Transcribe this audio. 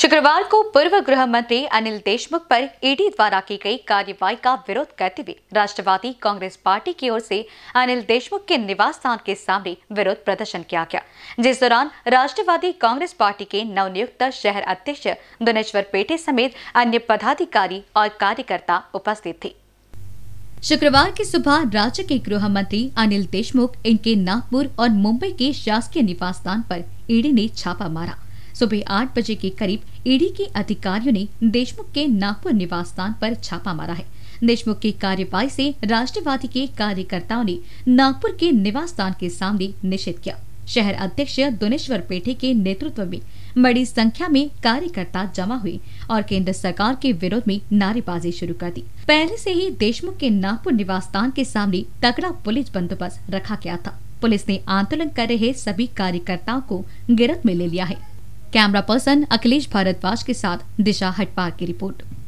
शुक्रवार को पूर्व गृह मंत्री अनिल देशमुख पर ईडी द्वारा की गई कार्यवाही का विरोध करते हुए राष्ट्रवादी कांग्रेस पार्टी की ओर से अनिल देशमुख के निवास स्थान के सामने विरोध प्रदर्शन किया गया जिस दौरान राष्ट्रवादी कांग्रेस पार्टी के नवनियुक्त शहर अध्यक्ष दुनेश्वर पेटे समेत अन्य पदाधिकारी और कार्यकर्ता उपस्थित थे शुक्रवार की सुबह राज्य के गृह मंत्री अनिल देशमुख इनके नागपुर और मुंबई के शासकीय निवास स्थान पर ईडी ने छापा मारा सुबह आठ बजे के करीब ईडी के अधिकारियों ने देशमुख के नागपुर निवास स्थान पर छापा मारा है देशमुख की कार्यवाही से राष्ट्रवादी के कार्यकर्ताओं ने नागपुर के निवास स्थान के सामने निषेध किया शहर अध्यक्ष दुनेश्वर पेठे के नेतृत्व में बड़ी संख्या में कार्यकर्ता जमा हुए और केंद्र सरकार के विरोध में नारेबाजी शुरू कर दी पहले से ही देशमुख के नागपुर निवास स्थान के सामने तगड़ा पुलिस बंदोबस्त रखा गया था पुलिस ने आंदोलन कर रहे सभी कार्यकर्ताओं को गिरफ्त में ले लिया है कैमरा पर्सन अखिलेश भारद्वाज के साथ दिशा हटपार की रिपोर्ट